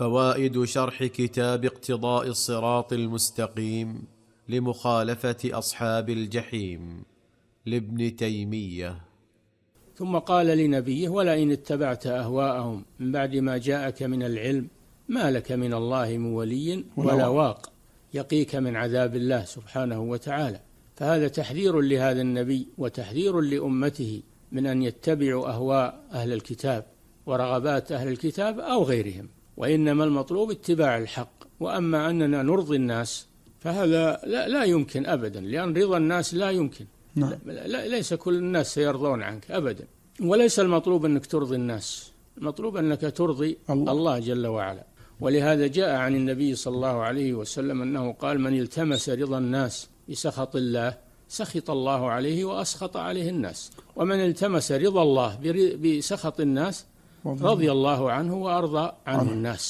فوائد شرح كتاب اقتضاء الصراط المستقيم لمخالفه اصحاب الجحيم لابن تيميه ثم قال لنبيه ولئن اتبعت اهواءهم من بعد ما جاءك من العلم ما لك من الله من ولي ولا واق يقيك من عذاب الله سبحانه وتعالى فهذا تحذير لهذا النبي وتحذير لامته من ان يتبعوا اهواء اهل الكتاب ورغبات اهل الكتاب او غيرهم وإنما المطلوب اتباع الحق وأما أننا نرضي الناس فهذا لا, لا يمكن أبدا لأن رضا الناس لا يمكن نعم. لا, لا ليس كل الناس سيرضون عنك أبدا وليس المطلوب أنك ترضي الناس المطلوب أنك ترضي الله, الله جل وعلا ولهذا جاء عن النبي صلى الله عليه وسلم أنه قال من التمس رضا الناس بسخط الله سخط الله عليه وأسخط عليه الناس ومن التمس رضا الله بسخط الناس رضي الله عنه وأرضى عنه الناس